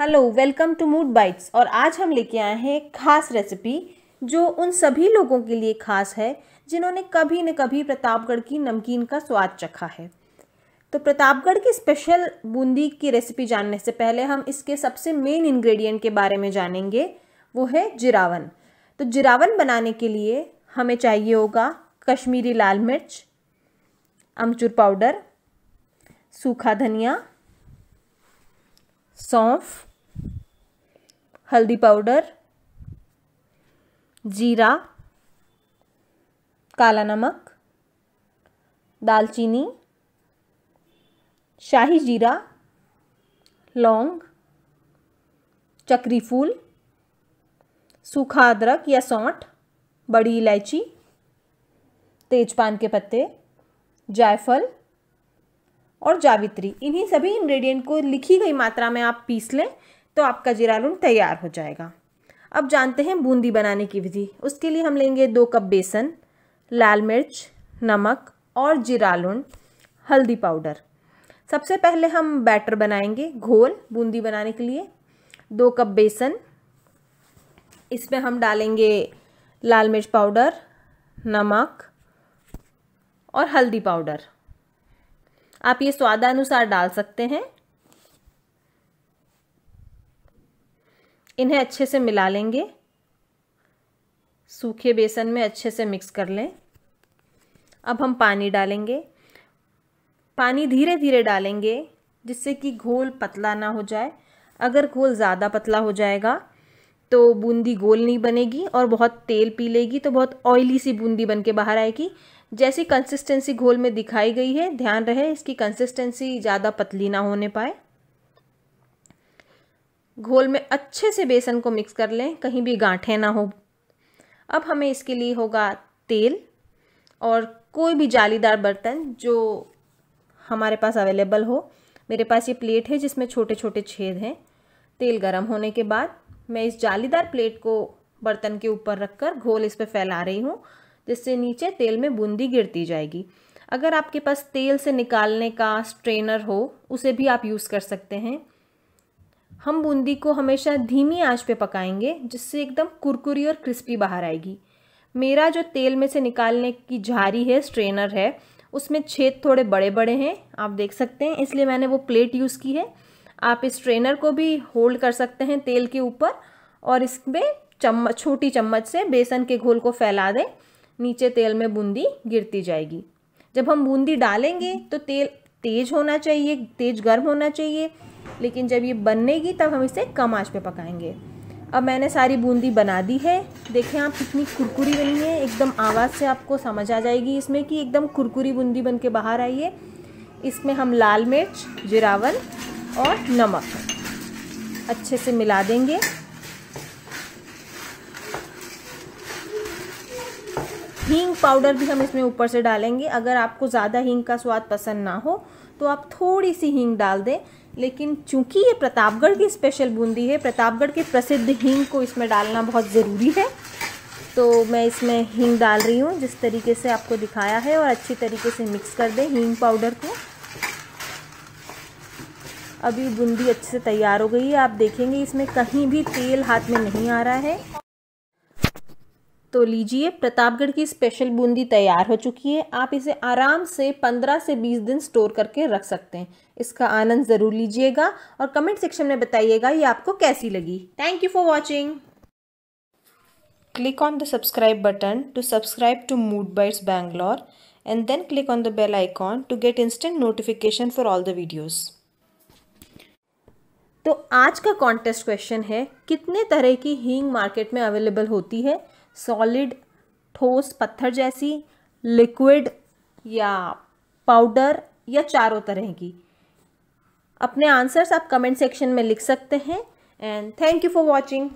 hello welcome to Mood Bytes और आज हम लेके आए हैं एक खास रेसिपी जो उन सभी लोगों के लिए खास है जिन्होंने कभी न कभी प्रतापगढ़ की नमकीन का स्वाद चखा है तो प्रतापगढ़ की स्पेशल बूंदी की रेसिपी जानने से पहले हम इसके सबसे मेन इंग्रेडिएंट के बारे में जानेंगे वो है जिरावन तो जिरावन बनाने के लिए हमें चाहिए होगा कश्मीरी लाल मिर्च अमचूर पाउडर सूखा धनिया सौंफ हल्दी पाउडर जीरा काला नमक दालचीनी शाही जीरा लौंग चक्री फूल सूखा अदरक या सौंठ बड़ी इलायची तेजपान के पत्ते जायफल और जावित्री इन्हीं सभी इन्ग्रेडियंट को लिखी गई मात्रा में आप पीस लें तो आपका जीरा लून तैयार हो जाएगा अब जानते हैं बूंदी बनाने की विधि उसके लिए हम लेंगे दो कप बेसन लाल मिर्च नमक और जीरा लून हल्दी पाउडर सबसे पहले हम बैटर बनाएंगे घोल बूंदी बनाने के लिए दो कप बेसन इसमें हम डालेंगे लाल मिर्च पाउडर नमक और हल्दी पाउडर आप ये स्वादानुसार डाल सकते हैं इन्हें अच्छे से मिला लेंगे सूखे बेसन में अच्छे से मिक्स कर लें अब हम पानी डालेंगे पानी धीरे धीरे डालेंगे जिससे कि घोल पतला ना हो जाए अगर घोल ज़्यादा पतला हो जाएगा तो बूंदी गोल नहीं बनेगी और बहुत तेल पी लेगी तो बहुत ऑयली सी बूंदी बन के बाहर आएगी जैसी कंसिस्टेंसी घोल में दिखाई गई है ध्यान रहे इसकी कंसिस्टेंसी ज़्यादा पतली ना होने पाए घोल में अच्छे से बेसन को मिक्स कर लें कहीं भी गांठें ना हो अब हमें इसके लिए होगा तेल और कोई भी जालीदार बर्तन जो हमारे पास अवेलेबल हो मेरे पास ये प्लेट है जिसमें छोटे छोटे छेद हैं तेल गरम होने के बाद मैं इस जालीदार प्लेट को बर्तन के ऊपर रखकर घोल इस पर फैला रही हूँ जिससे नीचे तेल में बूंदी गिरती जाएगी अगर आपके पास तेल से निकालने का स्ट्रेनर हो उसे भी आप यूज़ कर सकते हैं हम बूंदी को हमेशा धीमी आंच पे पकाएंगे जिससे एकदम कुरकुरी और क्रिस्पी बाहर आएगी मेरा जो तेल में से निकालने की झारी है स्ट्रेनर है उसमें छेद थोड़े बड़े बड़े हैं आप देख सकते हैं इसलिए मैंने वो प्लेट यूज़ की है आप इस ट्रेनर को भी होल्ड कर सकते हैं तेल के ऊपर और इसमें चम्मच छोटी चम्मच से बेसन के घोल को फैला दें नीचे तेल में बूंदी गिरती जाएगी जब हम बूंदी डालेंगे तो तेल तेज होना चाहिए तेज गर्म होना चाहिए लेकिन जब ये बनेगी तब हम इसे कम आंच पे पकाएंगे अब मैंने सारी बूंदी बना दी है देखें आप कितनी कुरकुरी बनी है एकदम आवाज़ से आपको समझ आ जाएगी इसमें कि एकदम कुरकुरी बूंदी बन के बाहर आई है इसमें हम लाल मिर्च जिरावन और नमक अच्छे से मिला देंगे हींग पाउडर भी हम इसमें ऊपर से डालेंगे अगर आपको ज़्यादा हींग का स्वाद पसंद ना हो तो आप थोड़ी सी हींग डाल दें लेकिन चूंकि ये प्रतापगढ़ की स्पेशल बूंदी है प्रतापगढ़ के प्रसिद्ध हींग को इसमें डालना बहुत ज़रूरी है तो मैं इसमें हींग डाल रही हूँ जिस तरीके से आपको दिखाया है और अच्छी तरीके से मिक्स कर दें हींग पाउडर को अभी बूंदी अच्छे से तैयार हो गई है आप देखेंगे इसमें कहीं भी तेल हाथ में नहीं आ रहा है तो लीजिए प्रतापगढ़ की स्पेशल बूंदी तैयार हो चुकी है आप इसे आराम से 15 से 20 दिन स्टोर करके रख सकते हैं इसका आनंद ज़रूर लीजिएगा और कमेंट सेक्शन में बताइएगा ये आपको कैसी लगी thank you for watching click on the subscribe button to subscribe to Mood Bytes Bangalore and then click on the bell icon to get instant notification for all the videos तो आज का contest question है कितने तरह की हींग market में available होती है सॉलिड ठोस पत्थर जैसी लिक्विड या पाउडर या चारों तरह की अपने आंसर्स आप कमेंट सेक्शन में लिख सकते हैं and thank you for watching